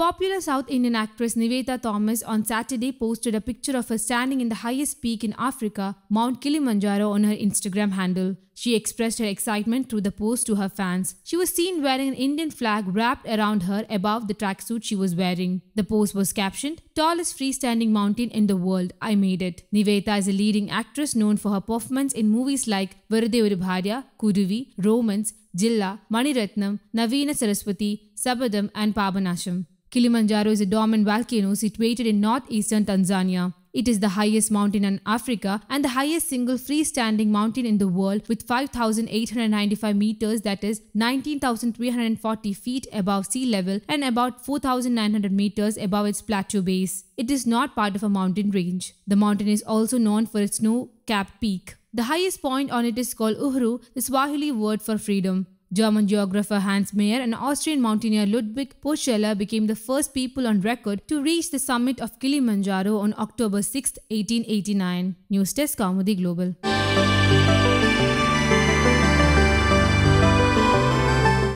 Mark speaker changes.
Speaker 1: Popular South Indian actress Niveta Thomas on Saturday posted a picture of her standing in the highest peak in Africa, Mount Kilimanjaro, on her Instagram handle. She expressed her excitement through the post to her fans. She was seen wearing an Indian flag wrapped around her above the tracksuit she was wearing. The post was captioned, Tallest freestanding mountain in the world, I made it. Niveta is a leading actress known for her performance in movies like Varade Uribharya, Kuduvi, Romans, Jilla, Maniratnam, Navina Saraswati, Sabadam and Pabanasham. Kilimanjaro is a dormant volcano situated in northeastern Tanzania. It is the highest mountain in Africa and the highest single freestanding mountain in the world with 5,895 meters that is 19,340 feet above sea level and about 4,900 meters above its plateau base. It is not part of a mountain range. The mountain is also known for its snow-capped peak. The highest point on it is called Uhuru, the Swahili word for freedom. German geographer Hans Mayer and Austrian mountaineer Ludwig Poscheller became the first people on record to reach the summit of Kilimanjaro on October 6, 1889. News Test Comedy Global.